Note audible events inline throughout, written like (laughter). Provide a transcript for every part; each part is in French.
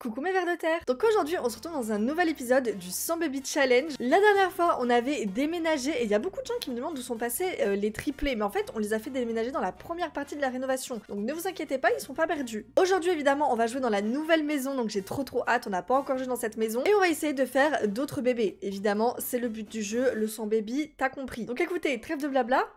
Coucou mes vers de terre Donc aujourd'hui on se retrouve dans un nouvel épisode du 100 Baby Challenge. La dernière fois on avait déménagé et il y a beaucoup de gens qui me demandent d'où sont passés euh, les triplés mais en fait on les a fait déménager dans la première partie de la rénovation donc ne vous inquiétez pas ils sont pas perdus. Aujourd'hui évidemment on va jouer dans la nouvelle maison donc j'ai trop trop hâte on n'a pas encore joué dans cette maison et on va essayer de faire d'autres bébés. Évidemment c'est le but du jeu le 100 Baby t'as compris. Donc écoutez trêve de blabla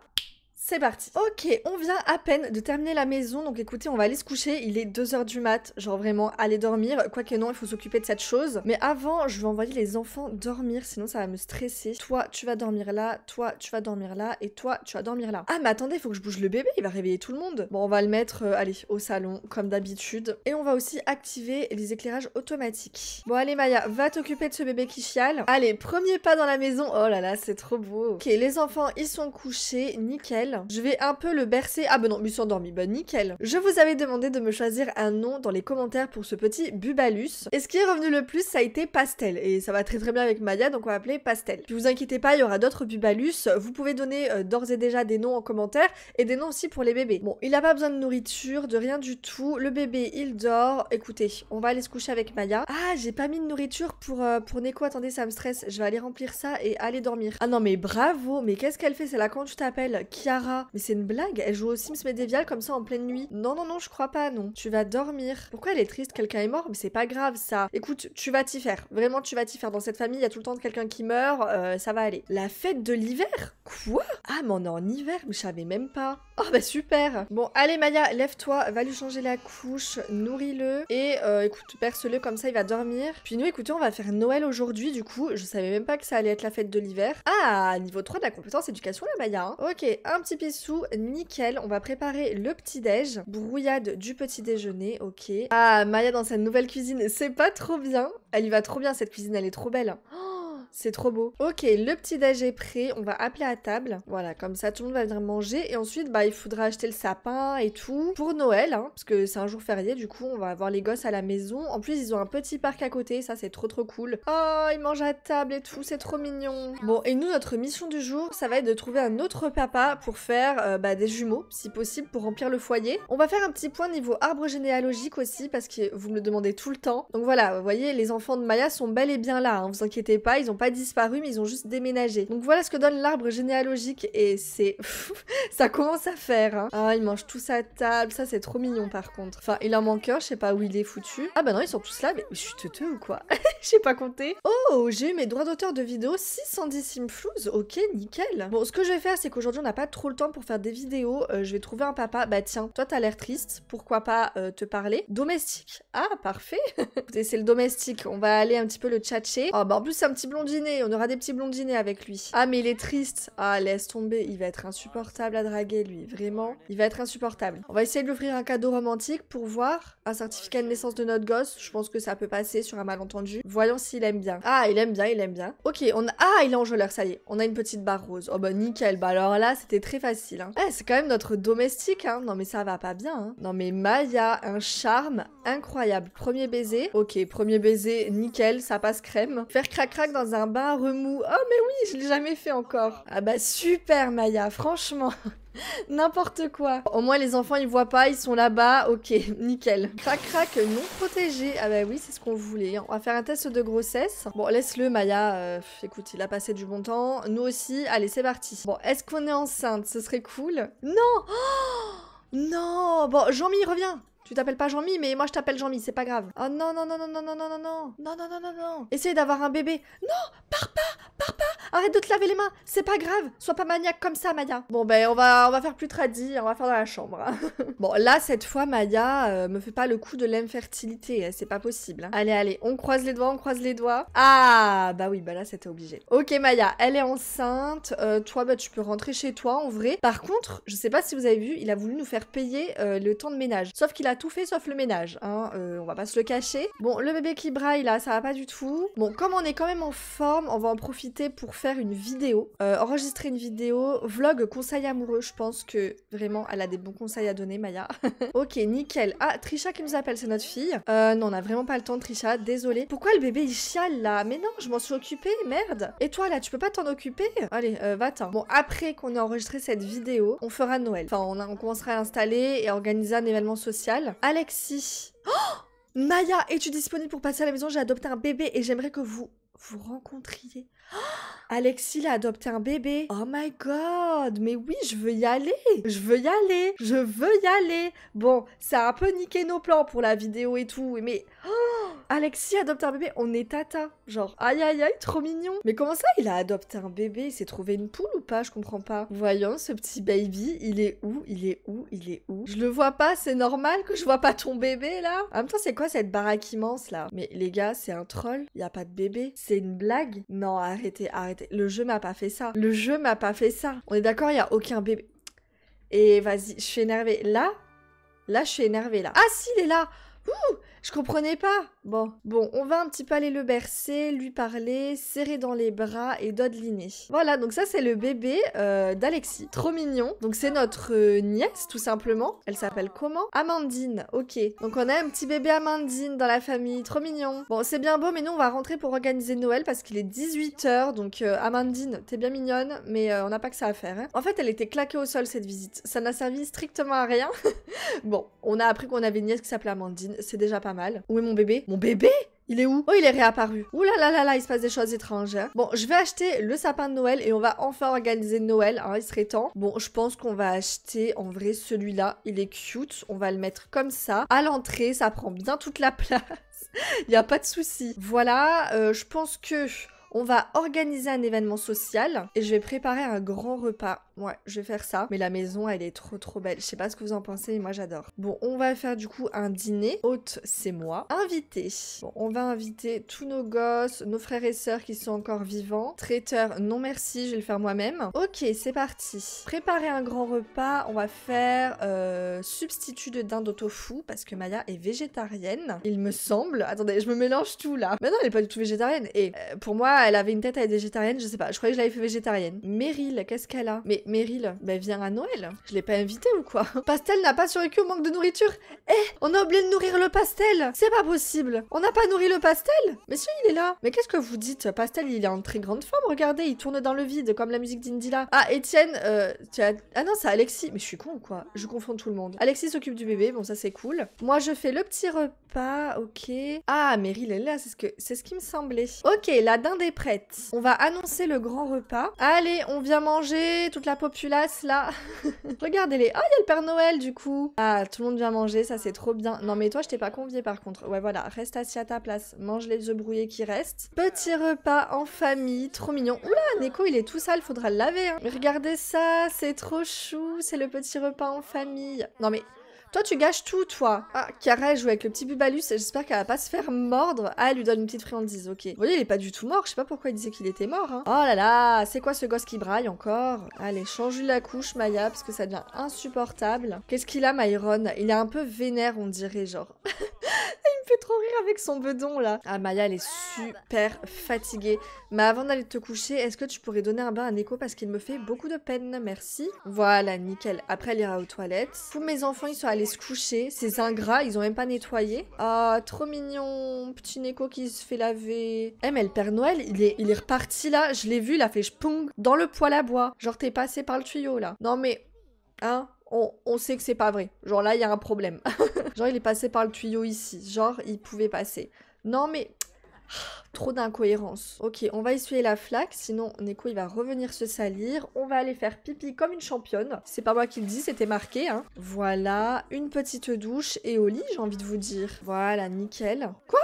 c'est parti. Ok, on vient à peine de terminer la maison, donc écoutez, on va aller se coucher. Il est 2h du mat, genre vraiment, aller dormir. Quoique non, il faut s'occuper de cette chose. Mais avant, je vais envoyer les enfants dormir, sinon ça va me stresser. Toi, tu vas dormir là, toi, tu vas dormir là, et toi, tu vas dormir là. Ah, mais attendez, il faut que je bouge le bébé, il va réveiller tout le monde. Bon, on va le mettre, euh, allez, au salon, comme d'habitude. Et on va aussi activer les éclairages automatiques. Bon, allez, Maya, va t'occuper de ce bébé qui chiale. Allez, premier pas dans la maison. Oh là là, c'est trop beau. Ok, les enfants, ils sont couchés, nickel. Je vais un peu le bercer. Ah bah non, il s'endormit. Bah nickel. Je vous avais demandé de me choisir un nom dans les commentaires pour ce petit Bubalus. Et ce qui est revenu le plus, ça a été Pastel. Et ça va très très bien avec Maya, donc on va appeler Pastel. Puis vous inquiétez pas, il y aura d'autres Bubalus. Vous pouvez donner euh, d'ores et déjà des noms en commentaire et des noms aussi pour les bébés. Bon, il a pas besoin de nourriture, de rien du tout. Le bébé, il dort. Écoutez, on va aller se coucher avec Maya. Ah, j'ai pas mis de nourriture pour, euh, pour Neko. Attendez, ça me stresse. Je vais aller remplir ça et aller dormir. Ah non, mais bravo. Mais qu'est-ce qu'elle fait C'est là quand tu t'appelles Kiara. Mais c'est une blague, elle joue au Sims médiéval comme ça en pleine nuit. Non, non, non, je crois pas, non. Tu vas dormir. Pourquoi elle est triste Quelqu'un est mort Mais c'est pas grave ça. Écoute, tu vas t'y faire. Vraiment, tu vas t'y faire. Dans cette famille, il y a tout le temps quelqu'un qui meurt, euh, ça va aller. La fête de l'hiver Quoi Ah, mais on est en hiver, je savais même pas. Oh bah super Bon, allez Maya, lève-toi, va lui changer la couche, nourris-le et euh, écoute, perce-le comme ça, il va dormir. Puis nous, écoutez, on va faire Noël aujourd'hui, du coup, je savais même pas que ça allait être la fête de l'hiver. Ah, niveau 3 de la compétence éducation, la Maya. Hein. Ok, un petit petit nickel. On va préparer le petit-déj. Brouillade du petit-déjeuner, ok. Ah, Maya dans sa nouvelle cuisine, c'est pas trop bien. Elle y va trop bien cette cuisine, elle est trop belle. Hein. Oh c'est trop beau. Ok, le petit déj est prêt, on va appeler à table. Voilà, comme ça tout le monde va venir manger. Et ensuite, bah, il faudra acheter le sapin et tout pour Noël, hein, parce que c'est un jour férié, du coup, on va avoir les gosses à la maison. En plus, ils ont un petit parc à côté, ça c'est trop trop cool. Oh, ils mangent à table et tout, c'est trop mignon. Bon, et nous, notre mission du jour, ça va être de trouver un autre papa pour faire euh, bah, des jumeaux, si possible, pour remplir le foyer. On va faire un petit point niveau arbre généalogique aussi, parce que vous me le demandez tout le temps. Donc voilà, vous voyez, les enfants de Maya sont bel et bien là, ne hein. vous inquiétez pas, ils ont disparu, mais ils ont juste déménagé. Donc voilà ce que donne l'arbre généalogique et c'est... (laughs) ça commence à faire. Hein. Ah, il mangent tout à table, ça c'est trop mignon par contre. Enfin, il en manque un, je sais pas où il est foutu. Ah bah non, ils sont tous là, mais je suis ou quoi (laughs) J'ai pas compté Oh, j'ai eu mes droits d'auteur de vidéo 610 Simflouz. Ok, nickel. Bon, ce que je vais faire, c'est qu'aujourd'hui on n'a pas trop le temps pour faire des vidéos. Euh, je vais trouver un papa. Bah tiens, toi t'as l'air triste, pourquoi pas euh, te parler Domestique. Ah, parfait. (laughs) c'est le domestique. On va aller un petit peu le tchatcher. Oh bah en plus c'est un petit du on aura des petits blondinés avec lui. Ah mais il est triste. Ah laisse tomber, il va être insupportable à draguer lui, vraiment. Il va être insupportable. On va essayer de lui offrir un cadeau romantique pour voir un certificat de naissance de notre gosse. Je pense que ça peut passer sur un malentendu. Voyons s'il aime bien. Ah il aime bien, il aime bien. Ok, on a... Ah il est enjôleur, ça y est. On a une petite barre rose. Oh bah nickel, bah alors là c'était très facile. Hein. Eh, c'est quand même notre domestique, hein. Non mais ça va pas bien. Hein. Non mais Maya, un charme incroyable. Premier baiser. Ok, premier baiser, nickel, ça passe crème. Faire crac-crac dans un bas remous. Oh mais oui, je l'ai jamais fait encore. Ah bah super Maya, franchement. (laughs) N'importe quoi. Au moins les enfants ils voient pas, ils sont là-bas, ok, (laughs) nickel. Crac crac non protégé. Ah bah oui, c'est ce qu'on voulait. On va faire un test de grossesse. Bon, laisse-le Maya, euh, écoute, il a passé du bon temps. Nous aussi, allez c'est parti. Bon, est-ce qu'on est enceinte Ce serait cool. Non (gasps) Non Bon, Jean-Mi, reviens tu t'appelles pas Jean-Mi, mais moi je t'appelle Jean-Mi, c'est pas grave. Oh non, non, non, non, non, non, non, non, non, non, non, non, non, non. Essaye d'avoir un bébé. Non, pars pas, pars pas. Arrête de te laver les mains, c'est pas grave. Sois pas maniaque comme ça, Maya. Bon, ben on va, on va faire plus tradit, on va faire dans la chambre. Hein. (laughs) bon, là, cette fois, Maya euh, me fait pas le coup de l'infertilité, hein, c'est pas possible. Hein. Allez, allez, on croise les doigts, on croise les doigts. Ah, bah oui, bah là, c'était obligé. Ok, Maya, elle est enceinte. Euh, toi, bah tu peux rentrer chez toi en vrai. Par contre, je sais pas si vous avez vu, il a voulu nous faire payer euh, le temps de ménage. Sauf qu'il a tout fait sauf le ménage, hein, euh, on va pas se le cacher. Bon, le bébé qui braille là, ça va pas du tout. Bon, comme on est quand même en forme, on va en profiter pour faire une vidéo, euh, enregistrer une vidéo, vlog conseil amoureux, je pense que vraiment elle a des bons conseils à donner, Maya. (laughs) ok, nickel. Ah, Trisha qui nous appelle, c'est notre fille. Euh, non, on a vraiment pas le temps, Trisha, désolé. Pourquoi le bébé il chiale là Mais non, je m'en suis occupée, merde. Et toi là, tu peux pas t'en occuper Allez, euh, va-t'en. Bon, après qu'on ait enregistré cette vidéo, on fera Noël. Enfin, on, on commencera à installer et organiser un événement social Alexis. Oh Maya, es-tu disponible pour passer à la maison J'ai adopté un bébé et j'aimerais que vous vous rencontriez. Alexis a adopté un bébé. Oh my god, mais oui, je veux y aller. Je veux y aller. Je veux y aller. Bon, ça a un peu niqué nos plans pour la vidéo et tout, mais oh, Alexis adopte un bébé, on est tata. Genre, aïe aïe aïe, trop mignon. Mais comment ça, il a adopté un bébé Il s'est trouvé une poule ou pas Je comprends pas. Voyons, ce petit baby, il est où Il est où Il est où Je le vois pas, c'est normal que je vois pas ton bébé là En même temps, c'est quoi cette baraque immense là Mais les gars, c'est un troll. Y a pas de bébé. C'est une blague Non, arrêtez, arrêtez. Le jeu m'a pas fait ça. Le jeu m'a pas fait ça. On est d'accord, il y a aucun bébé. Et vas-y, je suis énervée. Là, là, je suis énervée là. Ah si, il est là Ouh je comprenais pas. Bon, bon, on va un petit peu aller le bercer, lui parler, serrer dans les bras et dodeliner. Voilà, donc ça c'est le bébé euh, d'Alexis. Trop mignon. Donc c'est notre euh, nièce tout simplement. Elle s'appelle comment Amandine. Ok. Donc on a un petit bébé Amandine dans la famille. Trop mignon. Bon, c'est bien beau, mais nous on va rentrer pour organiser Noël parce qu'il est 18h. Donc euh, Amandine, t'es bien mignonne, mais on n'a pas que ça à faire. Hein. En fait, elle était claquée au sol cette visite. Ça n'a servi strictement à rien. (laughs) bon, on a appris qu'on avait une nièce qui s'appelait Amandine c'est déjà pas mal. Où est mon bébé Mon bébé il est où Oh, il est réapparu. Ouh là là là là, il se passe des choses étrangères. Bon, je vais acheter le sapin de Noël et on va enfin organiser Noël. Hein, il serait temps. Bon, je pense qu'on va acheter en vrai celui-là. Il est cute. On va le mettre comme ça. À l'entrée, ça prend bien toute la (laughs) place. il n'y a pas de souci. Voilà, euh, je pense que on va organiser un événement social et je vais préparer un grand repas. Ouais, je vais faire ça. Mais la maison, elle est trop trop belle. Je sais pas ce que vous en pensez, mais moi j'adore. Bon, on va faire du coup un dîner. Hôte, c'est moi. Invité. Bon, on va inviter tous nos gosses, nos frères et sœurs qui sont encore vivants. Traiteur, non merci, je vais le faire moi-même. Ok, c'est parti. Préparer un grand repas. On va faire euh, substitut de dinde au tofu parce que Maya est végétarienne. Il me semble. Attendez, je me mélange tout là. Mais non, elle est pas du tout végétarienne. Et euh, pour moi, elle avait une tête à être végétarienne. Je sais pas. Je croyais que je l'avais fait végétarienne. Meryl, qu'est-ce qu'elle a Mais Meryl, bah, viens à Noël. Je l'ai pas invité ou quoi (laughs) Pastel n'a pas survécu au manque de nourriture. Eh, on a oublié de nourrir le pastel. C'est pas possible. On n'a pas nourri le pastel Mais si, il est là. Mais qu'est-ce que vous dites Pastel, il est en très grande forme. Regardez, il tourne dans le vide comme la musique d'Indila. Ah, Étienne, euh, tu as... Ah non, c'est Alexis. Mais je suis con ou quoi Je confonds tout le monde. Alexis s'occupe du bébé. Bon, ça c'est cool. Moi, je fais le petit repas. Ok. Ah, Meryl est là. C'est ce que c'est ce qui me semblait. Ok, la dinde est prête. On va annoncer le grand repas. Allez, on vient manger toute la populace là. (laughs) Regardez-les. Oh, il y a le Père Noël du coup. Ah, tout le monde vient manger, ça c'est trop bien. Non, mais toi, je t'ai pas convié par contre. Ouais, voilà, reste assis à ta place. Mange les œufs brouillés qui restent. Petit repas en famille, trop mignon. Oula, Neko, il est tout sale, faudra le laver. Hein. Regardez ça, c'est trop chou. C'est le petit repas en famille. Non, mais toi, tu gâches tout, toi. Ah, Cara, joue avec le petit Bubalus. J'espère qu'elle va pas se faire mordre. Ah, elle lui donne une petite friandise, ok. Vous voyez, il est pas du tout mort. Je sais pas pourquoi il disait qu'il était mort. Hein. Oh là là, c'est quoi ce gosse qui braille encore Allez, change-lui la couche, Maya, parce que ça devient insupportable. Qu'est-ce qu'il a, Myron Il est un peu vénère, on dirait, genre. (laughs) il me fait trop rire avec son bedon, là. Ah, Maya, elle est super fatiguée. Mais avant d'aller te coucher, est-ce que tu pourrais donner un bain à Neko parce qu'il me fait beaucoup de peine Merci. Voilà, nickel. Après, elle ira aux toilettes. Pour mes enfants, ils sont allés se coucher. Ces ingrats, ils ont même pas nettoyé. Ah, trop mignon. Petit Neko qui se fait laver. Eh, mais le Père Noël, il est, il est reparti là. Je l'ai vu, la fait pong dans le poêle à bois. Genre, t'es passé par le tuyau là. Non, mais. Hein on, on, sait que c'est pas vrai. Genre là, il y a un problème. (laughs) Genre, il est passé par le tuyau ici. Genre, il pouvait passer. Non, mais Trop d'incohérence. Ok, on va essuyer la flaque, sinon Neko il va revenir se salir. On va aller faire pipi comme une championne. C'est pas moi qui le dis, c'était marqué. Hein. Voilà, une petite douche et au lit, j'ai envie de vous dire. Voilà, nickel. Quoi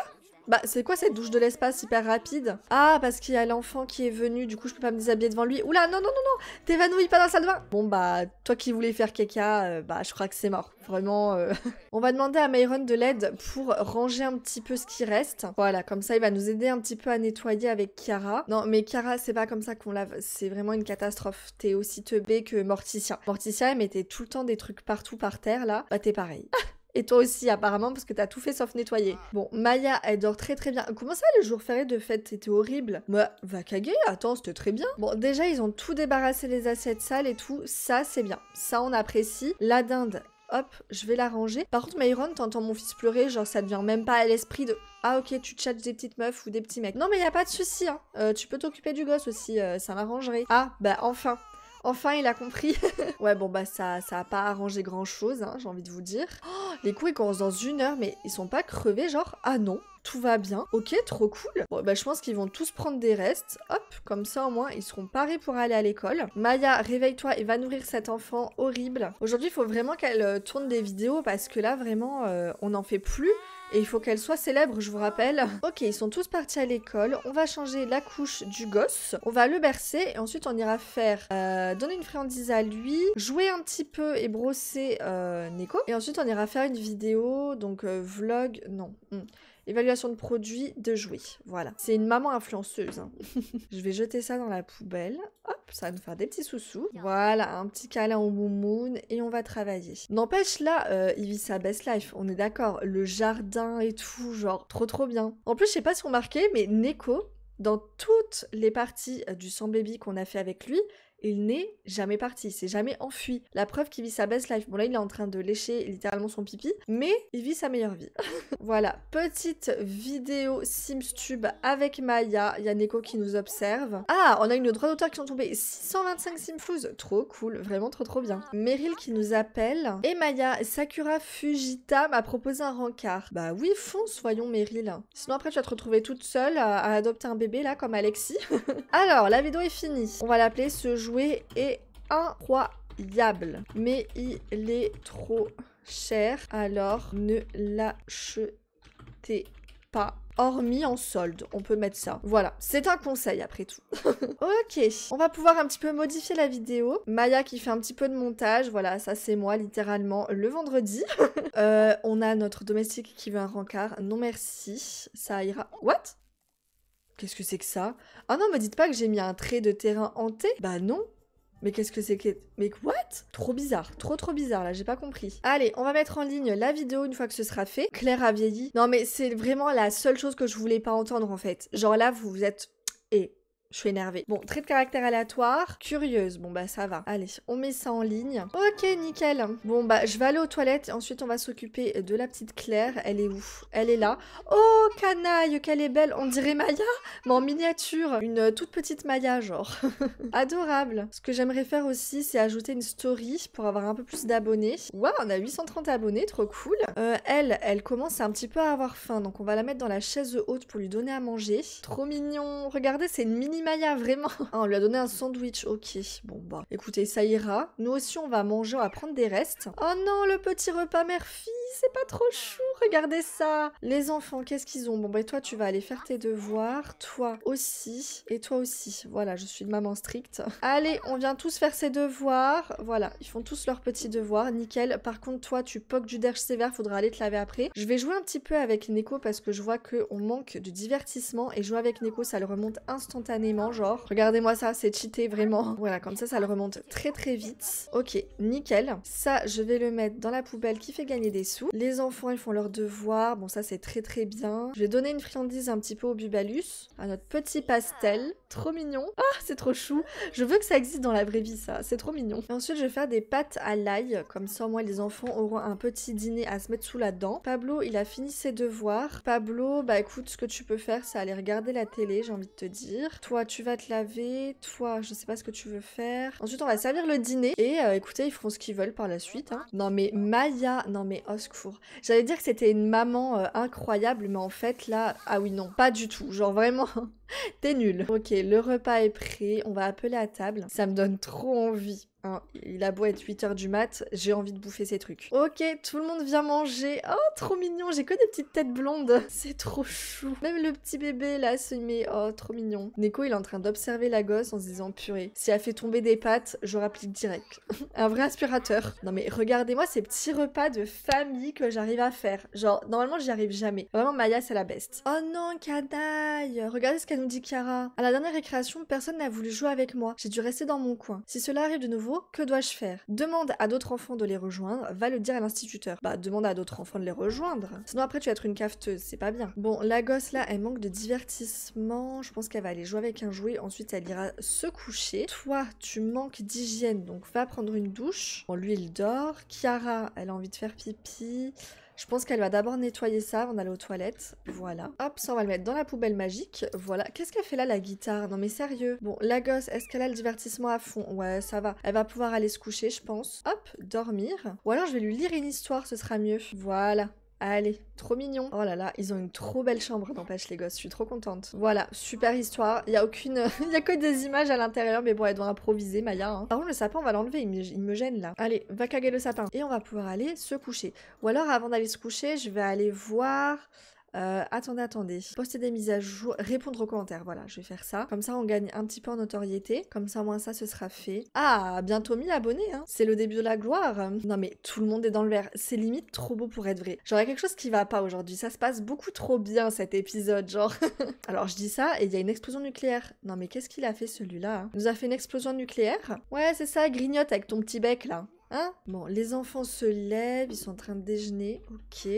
bah, c'est quoi cette douche de l'espace hyper rapide Ah, parce qu'il y a l'enfant qui est venu, du coup, je peux pas me déshabiller devant lui. Oula, non, non, non, non T'évanouis pas dans la salle de bain Bon, bah, toi qui voulais faire caca, euh, bah, je crois que c'est mort. Vraiment. Euh, (laughs) on va demander à Myron de l'aide pour ranger un petit peu ce qui reste. Voilà, comme ça, il va nous aider un petit peu à nettoyer avec Kiara. Non, mais Kiara, c'est pas comme ça qu'on lave. C'est vraiment une catastrophe. T'es aussi teubé que Morticia. Morticia, elle mettait tout le temps des trucs partout par terre, là. Bah, t'es pareil. (laughs) Et toi aussi, apparemment, parce que t'as tout fait sauf nettoyer. Ah. Bon, Maya, elle dort très très bien. Comment ça, le jour fériés de fête, c'était horrible Bah, va caguer, attends, c'était très bien. Bon, déjà, ils ont tout débarrassé, les assiettes sales et tout. Ça, c'est bien. Ça, on apprécie. La dinde, hop, je vais la ranger. Par contre, Myron, t'entends mon fils pleurer, genre ça devient même pas à l'esprit de Ah, ok, tu tchatches des petites meufs ou des petits mecs. Non, mais y a pas de souci, hein. Euh, tu peux t'occuper du gosse aussi, euh, ça m'arrangerait. Ah, bah enfin. Enfin, il a compris. (laughs) ouais, bon, bah, ça ça a pas arrangé grand chose, hein, j'ai envie de vous dire. Oh, les coups ils commencent dans une heure, mais ils sont pas crevés, genre, ah non, tout va bien. Ok, trop cool. Bon, bah, je pense qu'ils vont tous prendre des restes. Hop, comme ça, au moins, ils seront parés pour aller à l'école. Maya, réveille-toi et va nourrir cet enfant horrible. Aujourd'hui, il faut vraiment qu'elle euh, tourne des vidéos parce que là, vraiment, euh, on n'en fait plus. Et il faut qu'elle soit célèbre, je vous rappelle. Ok, ils sont tous partis à l'école. On va changer la couche du gosse. On va le bercer et ensuite on ira faire euh, donner une friandise à lui, jouer un petit peu et brosser euh, Neko. Et ensuite on ira faire une vidéo, donc euh, vlog, non. Hmm. Évaluation de produits, de jouets. Voilà. C'est une maman influenceuse. Hein. (laughs) je vais jeter ça dans la poubelle. Hop, ça va nous faire des petits sous-sous. Voilà, un petit câlin au moon et on va travailler. N'empêche, là, il vit sa best life, on est d'accord. Le jardin et tout, genre, trop trop bien. En plus, je sais pas si on remarquez, mais Neko, dans toutes les parties euh, du Sans Baby qu'on a fait avec lui, il n'est jamais parti, c'est jamais enfui. La preuve qu'il vit sa best life. Bon là, il est en train de lécher littéralement son pipi, mais il vit sa meilleure vie. (laughs) voilà, petite vidéo Sims Tube avec Maya. Il y a Neko qui nous observe. Ah, on a une droit d'auteur qui sont tombés. 625 Simflouz, trop cool, vraiment trop trop bien. Meryl qui nous appelle. Et Maya, Sakura Fujita m'a proposé un rencard. Bah oui, fonce, soyons Meryl. Sinon après, tu vas te retrouver toute seule à adopter un bébé là, comme Alexis. (laughs) Alors, la vidéo est finie. On va l'appeler ce jour est incroyable. Mais il est trop cher, alors ne l'achetez pas hormis en solde. On peut mettre ça. Voilà, c'est un conseil après tout. (laughs) ok, on va pouvoir un petit peu modifier la vidéo. Maya qui fait un petit peu de montage. Voilà, ça c'est moi littéralement le vendredi. (laughs) Euh, on a notre domestique qui veut un rancard Non merci, ça ira. What Qu'est-ce que c'est que ça Ah non, me dites pas que j'ai mis un trait de terrain hanté Bah non mais qu'est-ce que c'est que... Mais what Trop bizarre, trop trop bizarre là, j'ai pas compris. Allez, on va mettre en ligne la vidéo une fois que ce sera fait. Claire a vieilli. Non mais c'est vraiment la seule chose que je voulais pas entendre en fait. Genre là, vous, vous êtes je suis énervée. Bon, trait de caractère aléatoire. Curieuse. Bon, bah, ça va. Allez, on met ça en ligne. Ok, nickel. Bon, bah, je vais aller aux toilettes. Ensuite, on va s'occuper de la petite Claire. Elle est où Elle est là. Oh, canaille, qu'elle est belle. On dirait Maya, mais en miniature. Une euh, toute petite Maya, genre. (laughs) Adorable. Ce que j'aimerais faire aussi, c'est ajouter une story pour avoir un peu plus d'abonnés. Waouh, on a 830 abonnés. Trop cool. Euh, elle, elle commence un petit peu à avoir faim. Donc, on va la mettre dans la chaise haute pour lui donner à manger. Trop mignon. Regardez, c'est une mini Maya, vraiment. (laughs) Ah, on lui a donné un sandwich, ok. Bon, bah, écoutez, ça ira. Nous aussi, on va manger, on va prendre des restes. Oh non, le petit repas mère-fille c'est pas trop chou, regardez ça Les enfants, qu'est-ce qu'ils ont Bon, bah toi, tu vas aller faire tes devoirs, toi aussi, et toi aussi. Voilà, je suis de maman stricte. Allez, on vient tous faire ses devoirs. Voilà, ils font tous leurs petits devoirs, nickel. Par contre, toi, tu poques du derche sévère, faudra aller te laver après. Je vais jouer un petit peu avec Neko parce que je vois qu'on manque de divertissement, et jouer avec Neko, ça le remonte instantanément, genre. Regardez-moi ça, c'est cheaté, vraiment. Voilà, comme ça, ça le remonte très très vite. Ok, nickel. Ça, je vais le mettre dans la poubelle qui fait gagner des les enfants, ils font leurs devoirs. Bon, ça, c'est très très bien. Je vais donner une friandise un petit peu au Bubalus, à notre petit pastel. Trop mignon. Ah, c'est trop chou. Je veux que ça existe dans la vraie vie, ça. C'est trop mignon. ensuite, je vais faire des pâtes à l'ail. Comme ça, moi les enfants auront un petit dîner à se mettre sous la dent. Pablo, il a fini ses devoirs. Pablo, bah écoute, ce que tu peux faire, c'est aller regarder la télé, j'ai envie de te dire. Toi, tu vas te laver. Toi, je sais pas ce que tu veux faire. Ensuite, on va servir le dîner. Et euh, écoutez, ils feront ce qu'ils veulent par la suite. Hein. Non, mais Maya, non, mais J'allais dire que c'était une maman euh, incroyable, mais en fait, là, ah oui, non, pas du tout. Genre vraiment, (laughs) t'es nul. Ok, le repas est prêt, on va appeler à table. Ça me donne trop envie. Hein, il a beau être 8h du mat, j'ai envie de bouffer ces trucs. Ok, tout le monde vient manger. Oh, trop mignon, j'ai que des petites têtes blondes. (laughs) C'est trop chou. Même le petit bébé là se met. Oh, trop mignon. Neko, il est en train d'observer la gosse en se disant purée. Si elle fait tomber des pattes, je rapplique direct. (laughs) Un vrai aspirateur. Non mais regardez-moi ces petits repas de famille que j'arrive à faire. Genre, normalement, j'y arrive jamais. Vraiment, Maya, c'est la best. Oh non, canaille. Regardez ce qu'elle nous dit, Kara. À la dernière récréation, personne n'a voulu jouer avec moi. J'ai dû rester dans mon coin. Si cela arrive de nouveau, Oh, que dois-je faire Demande à d'autres enfants de les rejoindre, va le dire à l'instituteur. Bah, demande à d'autres enfants de les rejoindre. Sinon, après, tu vas être une cafeteuse, c'est pas bien. Bon, la gosse là, elle manque de divertissement. Je pense qu'elle va aller jouer avec un jouet. Ensuite, elle ira se coucher. Toi, tu manques d'hygiène, donc va prendre une douche. Bon, lui, il dort. Chiara, elle a envie de faire pipi. Je pense qu'elle va d'abord nettoyer ça avant d'aller aux toilettes. Voilà. Hop, ça on va le mettre dans la poubelle magique. Voilà. Qu'est-ce qu'elle fait là la guitare Non mais sérieux. Bon, la gosse, est-ce qu'elle a le divertissement à fond Ouais, ça va. Elle va pouvoir aller se coucher, je pense. Hop, dormir. Ou alors je vais lui lire une histoire, ce sera mieux. Voilà. Allez, trop mignon. Oh là là, ils ont une trop belle chambre, n'empêche les gosses, je suis trop contente. Voilà, super histoire. Il y a aucune, (laughs) il y a que des images à l'intérieur, mais bon, elles doit improviser Maya. Hein. Par contre, le sapin, on va l'enlever, il, il, me gêne là. Allez, va caguer le sapin et on va pouvoir aller se coucher. Ou alors, avant d'aller se coucher, je vais aller voir euh, attendez, attendez. Poster des mises à jour, répondre aux commentaires, voilà, je vais faire ça. Comme ça, on gagne un petit peu en notoriété. Comme ça, au moins, ça, ce sera fait. Ah, bientôt 1000 abonnés, hein. C'est le début de la gloire. Non, mais tout le monde est dans le verre, C'est limite trop beau pour être vrai. J'aurais quelque chose qui va pas aujourd'hui. Ça se passe beaucoup trop bien, cet épisode, genre. (laughs) Alors, je dis ça, et il y a une explosion nucléaire. Non, mais qu'est-ce qu'il a fait, celui-là hein Il nous a fait une explosion nucléaire Ouais, c'est ça, grignote avec ton petit bec, là. Hein? bon, les enfants se lèvent, ils sont en train de déjeuner. Ok.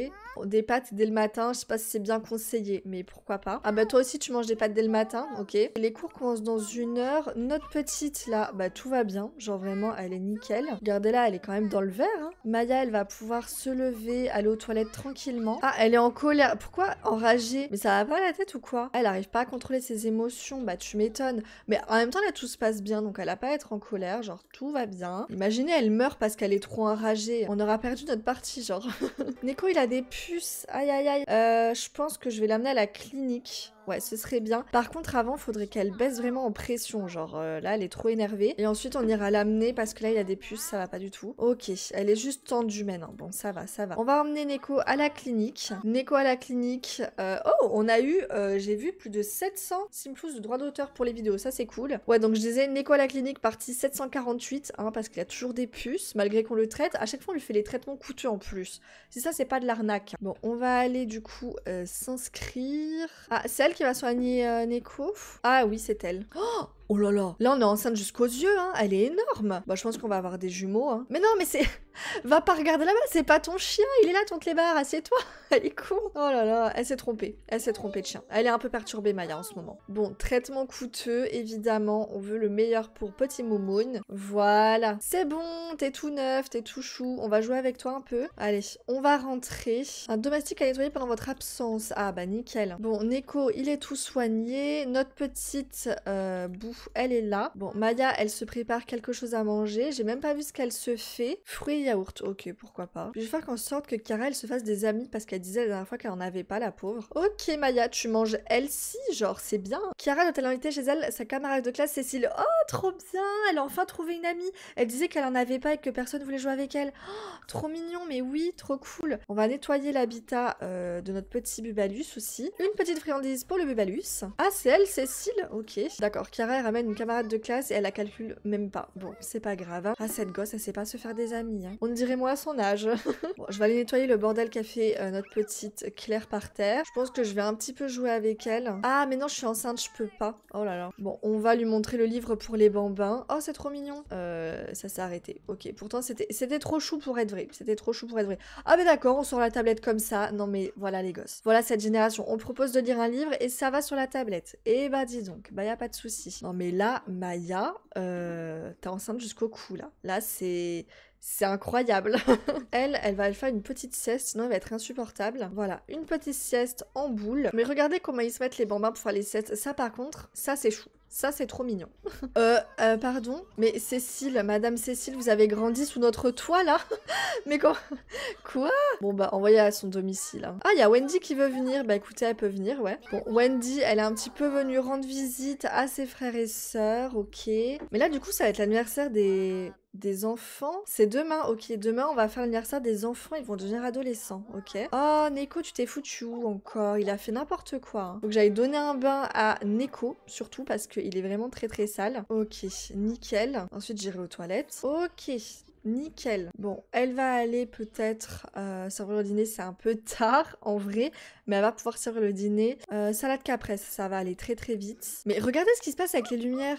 Des pâtes dès le matin, je sais pas si c'est bien conseillé, mais pourquoi pas. Ah bah toi aussi tu manges des pâtes dès le matin, ok. Les cours commencent dans une heure. Notre petite là, bah tout va bien. Genre vraiment, elle est nickel. Regardez-la, elle est quand même dans le verre. Hein. Maya, elle va pouvoir se lever, aller aux toilettes tranquillement. Ah, elle est en colère. Pourquoi enragée Mais ça va pas la tête ou quoi Elle arrive pas à contrôler ses émotions, bah tu m'étonnes. Mais en même temps là, tout se passe bien, donc elle a pas à être en colère. Genre tout va bien. Imaginez, elle meurt parce qu'elle est trop enragée. On aura perdu notre partie, genre. (laughs) Neko, il a des puces. Aïe, aïe, aïe. Euh, je pense que je vais l'amener à la clinique ouais, ce serait bien. Par contre, avant, faudrait qu'elle baisse vraiment en pression, genre euh, là, elle est trop énervée. Et ensuite, on ira l'amener parce que là, il y a des puces, ça va pas du tout. Ok, elle est juste tendue maintenant. Bon, ça va, ça va. On va emmener Neko à la clinique. Neko à la clinique. Euh, oh, on a eu, euh, j'ai vu plus de 700 Simplus de droits d'auteur pour les vidéos, ça c'est cool. Ouais, donc je disais Neko à la clinique, partie 748, hein, parce qu'il a toujours des puces, malgré qu'on le traite. À chaque fois, on lui fait les traitements coûteux en plus. Si ça, c'est pas de l'arnaque. Bon, on va aller du coup s'inscrire. Ah, celle qui qui va soigner euh, Neko. Ah oui, c'est elle. Oh Oh là là, là on est enceinte jusqu'aux yeux, hein. elle est énorme. Bah je pense qu'on va avoir des jumeaux. Hein. Mais non, mais c'est... (laughs) va pas regarder là-bas, c'est pas ton chien, il est là ton clébard, assieds-toi, (laughs) elle est con. Oh là là, elle s'est trompée, elle s'est trompée de chien. Elle est un peu perturbée Maya en ce moment. Bon, traitement coûteux, évidemment, on veut le meilleur pour petit Moumoun. Voilà, c'est bon, t'es tout neuf, t'es tout chou, on va jouer avec toi un peu. Allez, on va rentrer. Un domestique à nettoyer pendant votre absence. Ah bah nickel. Bon, Neko, il est tout soigné. Notre petite euh, bouffe elle est là. Bon, Maya, elle se prépare quelque chose à manger. J'ai même pas vu ce qu'elle se fait. Fruits et yaourt, ok, pourquoi pas. Je vais faire en sorte que Kara elle se fasse des amis parce qu'elle disait la dernière fois qu'elle en avait pas, la pauvre. Ok, Maya, tu manges elle si. genre, c'est bien. Cara doit-elle inviter chez elle sa camarade de classe, Cécile Oh, trop bien Elle a enfin trouvé une amie. Elle disait qu'elle en avait pas et que personne voulait jouer avec elle. Oh, trop mignon, mais oui, trop cool. On va nettoyer l'habitat euh, de notre petit Bubalus aussi. Une petite friandise pour le Bubalus. Ah, c'est elle, Cécile Ok. D'accord, Kara une camarade de classe et elle la calcule même pas. Bon, c'est pas grave. à hein. Ah, cette gosse, elle sait pas se faire des amis. Hein. On dirait moi à son âge. (laughs) bon, je vais aller nettoyer le bordel qu'a fait euh, notre petite Claire par terre. Je pense que je vais un petit peu jouer avec elle. Ah, mais non, je suis enceinte, je peux pas. Oh là là. Bon, on va lui montrer le livre pour les bambins. Oh, c'est trop mignon. Euh, ça s'est arrêté. Ok, pourtant, c'était trop chou pour être vrai. C'était trop chou pour être vrai. Ah, mais d'accord, on sort la tablette comme ça. Non, mais voilà les gosses. Voilà cette génération. On propose de lire un livre et ça va sur la tablette. Et eh bah, ben, dis donc, bah, y a pas de souci. Non, mais mais là, Maya, euh, t'es enceinte jusqu'au cou, là. Là, c'est... C'est incroyable. (laughs) elle, elle va faire une petite sieste, sinon elle va être insupportable. Voilà, une petite sieste en boule. Mais regardez comment ils se mettent les bambins pour faire les siestes. Ça, par contre, ça, c'est chou. Ça, c'est trop mignon. (laughs) Euh, euh, pardon Mais Cécile, Madame Cécile, vous avez grandi sous notre toit, là (laughs) Mais quoi (laughs) Quoi Bon, bah, envoyez à son domicile. Hein. Ah, il y a Wendy qui veut venir. Bah, écoutez, elle peut venir, ouais. Bon, Wendy, elle est un petit peu venue rendre visite à ses frères et sœurs, ok. Mais là, du coup, ça va être l'anniversaire des des enfants. C'est demain, ok. Demain, on va faire ça, des enfants. Ils vont devenir adolescents, ok. Oh, Neko, tu t'es foutu encore Il a fait n'importe quoi. Faut que j'aille donner un bain à Neko, surtout parce qu'il est vraiment très très sale. Ok, nickel. Ensuite, j'irai aux toilettes. Ok, Nickel. Bon, elle va aller peut-être euh, servir le dîner, c'est un peu tard en vrai, mais elle va pouvoir servir le dîner. Euh, salade capresse, ça va aller très très vite. Mais regardez ce qui se passe avec les lumières.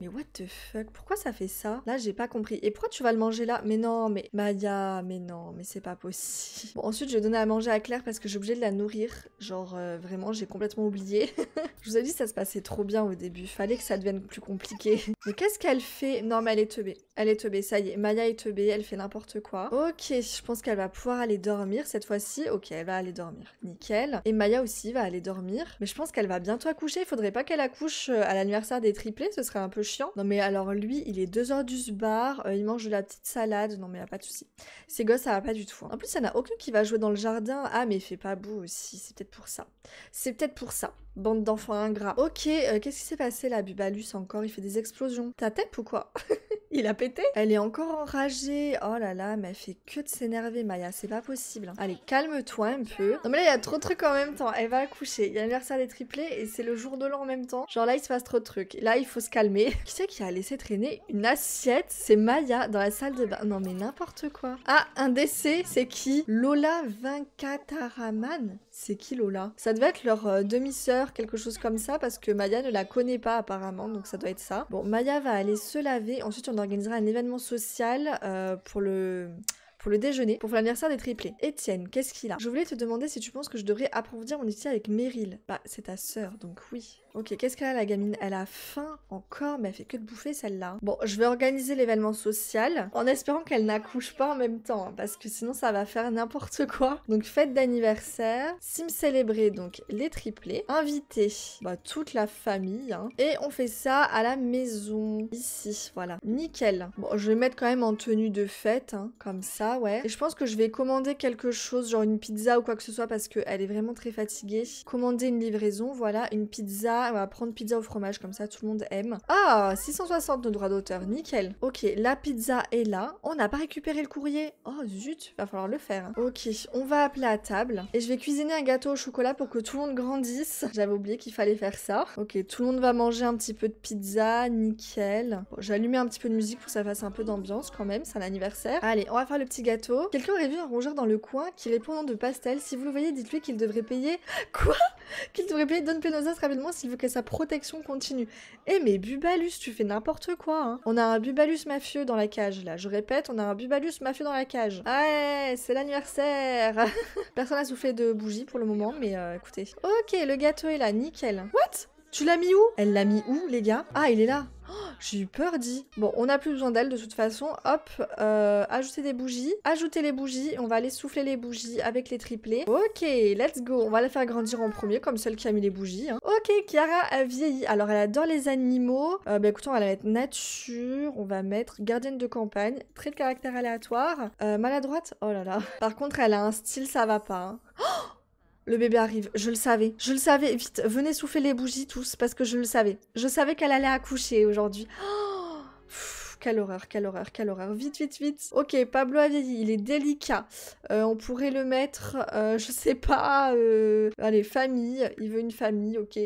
Mais what the fuck Pourquoi ça fait ça Là, j'ai pas compris. Et pourquoi tu vas le manger là Mais non, mais Maya, mais non, mais c'est pas possible. (laughs) Bon, ensuite, je vais donner à manger à Claire parce que j'ai obligé de la nourrir. Genre, euh, vraiment, j'ai complètement oublié. (laughs) je vous ai dit, ça se passait trop bien au début. Fallait que ça devienne plus compliqué. (laughs) mais qu'est-ce qu'elle fait Non, mais elle est teubée. Elle est teubée, ça y est. Maya est teubée, elle fait n'importe quoi. Ok, je pense qu'elle va pouvoir aller dormir cette fois-ci. Ok, elle va aller dormir. Nickel. Et Maya aussi va aller dormir. Mais je pense qu'elle va bientôt accoucher. Il faudrait pas qu'elle accouche euh, à l'anniversaire des triplés. Ce serait un peu chiant. Non mais alors lui, il est 2h du bar, euh, il mange de la petite salade, non mais y pas de souci. Ces gosses, ça va pas du tout. Hein. En plus, ça n'a a aucun qui va jouer dans le jardin. Ah mais il fait pas beau aussi, c'est peut-être pour ça. C'est peut-être pour ça. Bande d'enfants ingrats. Ok, euh, qu'est-ce qui s'est passé là, Bubalus encore Il fait des explosions. Ta tête ou quoi (laughs) Il a pété Elle est encore enragée. Oh là là, mais elle fait que de s'énerver, Maya. C'est pas possible. Allez, calme-toi un peu. Non mais là, il y a trop de trucs en même temps. Elle va accoucher. Il y a l'anniversaire des triplés et c'est le jour de l'an en même temps. Genre là, il se passe trop de trucs. Là, il faut se calmer. (laughs) Qui c'est qui a laissé traîner une assiette C'est Maya dans la salle de bain. Non mais n'importe quoi. Ah, un décès, c'est qui Lola Vincataraman c'est qui Lola Ça devait être leur euh, demi-sœur, quelque chose comme ça, parce que Maya ne la connaît pas apparemment, donc ça doit être ça. Bon, Maya va aller se laver. Ensuite, on organisera un événement social euh, pour le pour le déjeuner, pour l'anniversaire des triplés. Étienne, qu'est-ce qu'il a Je voulais te demander si tu penses que je devrais approfondir mon étude avec Meryl. Bah, c'est ta sœur, donc oui. Ok, qu'est-ce qu'elle a la gamine Elle a faim encore, mais elle fait que de bouffer celle-là. Bon, je vais organiser l'événement social en espérant qu'elle n'accouche pas en même temps, hein, parce que sinon ça va faire n'importe quoi. Donc fête d'anniversaire, sim célébrer donc les triplés, inviter bah, toute la famille, hein. et on fait ça à la maison, ici, voilà. Nickel. Bon, je vais mettre quand même en tenue de fête, hein, comme ça ouais. Et je pense que je vais commander quelque chose, genre une pizza ou quoi que ce soit, parce qu'elle est vraiment très fatiguée. Commander une livraison, voilà, une pizza. On va prendre pizza au fromage, comme ça tout le monde aime. Ah, 660 de droits d'auteur, nickel. Ok, la pizza est là. On n'a pas récupéré le courrier. Oh zut, va falloir le faire. Hein. Ok, on va appeler à table. Et je vais cuisiner un gâteau au chocolat pour que tout le monde grandisse. J'avais oublié qu'il fallait faire ça. Ok, tout le monde va manger un petit peu de pizza, nickel. Bon, un petit peu de musique pour que ça fasse un peu d'ambiance quand même, c'est un anniversaire. Allez, on va faire le petit gâteau. Quelqu'un aurait vu un rongeur dans le coin qui répondant de Pastel. Si vous le voyez, dites-lui qu'il devrait payer. (laughs) Quoi Qu'il devrait payer Don Penosas rapidement s'il veut que sa protection continue. Eh mais Bubalus, tu fais n'importe quoi. Hein. On a un Bubalus mafieux dans la cage là. Je répète, on a un Bubalus mafieux dans la cage. Ah ouais, c'est l'anniversaire. (laughs) Personne n'a soufflé de bougie pour le moment, mais euh, écoutez. Ok, le gâteau est là, nickel. What tu l'as mis où Elle l'a mis où, les gars Ah, il est là. J'ai eu peur, dit. Bon, on n'a plus besoin d'elle de toute façon. Hop, euh, ajouter des bougies. Ajouter les bougies. On va aller souffler les bougies avec les triplés. Ok, let's go. On va la faire grandir en premier, comme celle qui a mis les bougies. Hein. Ok, Chiara a vieilli. Alors, elle adore les animaux. Euh, bah écoutez, on va la mettre nature. On va mettre gardienne de campagne. Trait de caractère aléatoire. Euh, maladroite. Oh là là. Par contre, elle a un style, ça va pas. Hein. Oh le bébé arrive, je le savais, je le savais, vite, venez souffler les bougies tous, parce que je le savais. Je savais qu'elle allait accoucher aujourd'hui. (gasps) quelle horreur, quelle horreur, quelle horreur. Vite, vite, vite. Ok, Pablo a vieilli, il est délicat. Euh, on pourrait le mettre, euh, je sais pas, euh, allez, famille, il veut une famille, ok.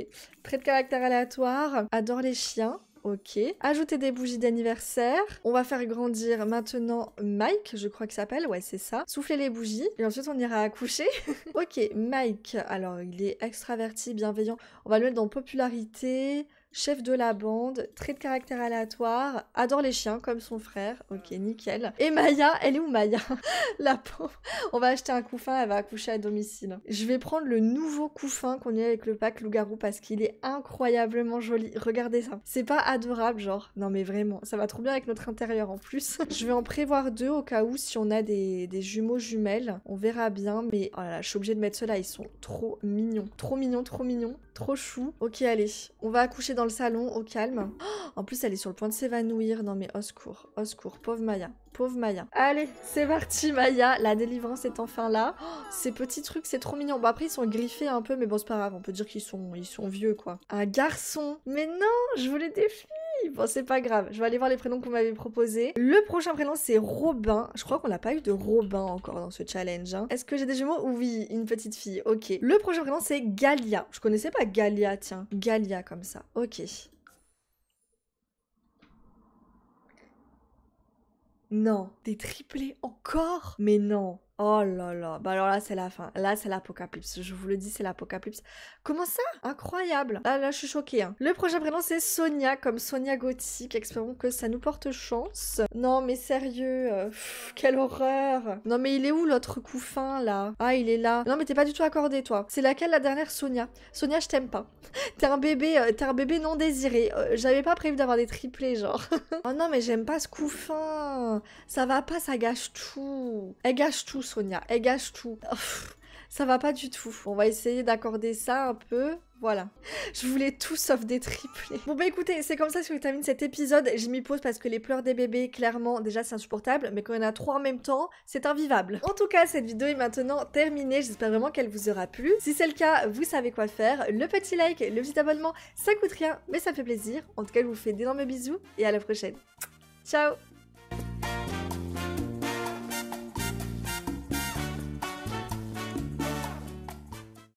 Trait de caractère aléatoire, adore les chiens ok. Ajouter des bougies d'anniversaire. On va faire grandir maintenant Mike, je crois que s'appelle, ouais c'est ça. Souffler les bougies et ensuite on ira accoucher. (laughs) ok, Mike, alors il est extraverti, bienveillant. On va le mettre dans popularité chef de la bande, trait de caractère aléatoire, adore les chiens comme son frère. Ok, nickel. Et Maya, elle est où Maya (laughs) La pauvre. On va acheter un couffin, elle va accoucher à domicile. Je vais prendre le nouveau couffin qu'on a avec le pack loup-garou parce qu'il est incroyablement joli. Regardez ça. C'est pas adorable, genre. Non mais vraiment, ça va trop bien avec notre intérieur en plus. (laughs) je vais en prévoir deux au cas où si on a des, jumeaux jumelles. On verra bien, mais oh je suis obligée de mettre ceux-là. Ils sont trop mignons. Trop mignons, trop mignons, trop chou. Ok, allez. On va accoucher dans le salon, au calme. Oh, en plus, elle est sur le point de s'évanouir. Non mais au secours, au secours, pauvre Maya. Pauvre Maya. Allez, c'est parti Maya, la délivrance est enfin là. Oh, ces petits trucs, c'est trop mignon. Bon après, ils sont griffés un peu, mais bon, c'est pas grave, on peut dire qu'ils sont, ils sont vieux, quoi. Un garçon Mais non, je voulais des filles Bon, c'est pas grave. Je vais aller voir les prénoms qu'on m'avait proposés. Le prochain prénom, c'est Robin. Je crois qu'on n'a pas eu de Robin encore dans ce challenge. Hein. Est-ce que j'ai des jumeaux Oui, une petite fille. Ok. Le prochain prénom, c'est Galia. Je connaissais pas Galia, tiens. Galia, comme ça. Ok. Non. Des triplés encore Mais non. Oh là là, bah alors là c'est la fin, là c'est l'apocalypse, je vous le dis c'est l'apocalypse. Comment ça Incroyable Là là je suis choquée. Hein. Le prochain prénom c'est Sonia, comme Sonia Gothic, espérons que ça nous porte chance. Non mais sérieux, euh, quelle horreur Non mais il est où l'autre couffin là Ah il est là. Non mais t'es pas du tout accordé toi. C'est laquelle la dernière Sonia Sonia je t'aime pas. (laughs) t'es un bébé, euh, bébé non désiré. Euh, j'avais pas prévu d'avoir des triplés genre. (laughs) oh non mais j'aime pas ce couffin, ça va pas, ça gâche tout. Elle gâche tout Sonia. Elle eh, gâche tout. ça va pas du tout. On va essayer d'accorder ça un peu. Voilà. Je voulais tout sauf des triplés. Bon bah écoutez, c'est comme ça que je termine cet épisode. J'ai m'y pose parce que les pleurs des bébés, clairement, déjà c'est insupportable, mais quand il y en a trois en même temps, c'est invivable. En tout cas, cette vidéo est maintenant terminée. J'espère vraiment qu'elle vous aura plu. Si c'est le cas, vous savez quoi faire. Le petit like, le petit abonnement, ça coûte rien, mais ça fait plaisir. En tout cas, je vous fais d'énormes bisous et à la prochaine. Ciao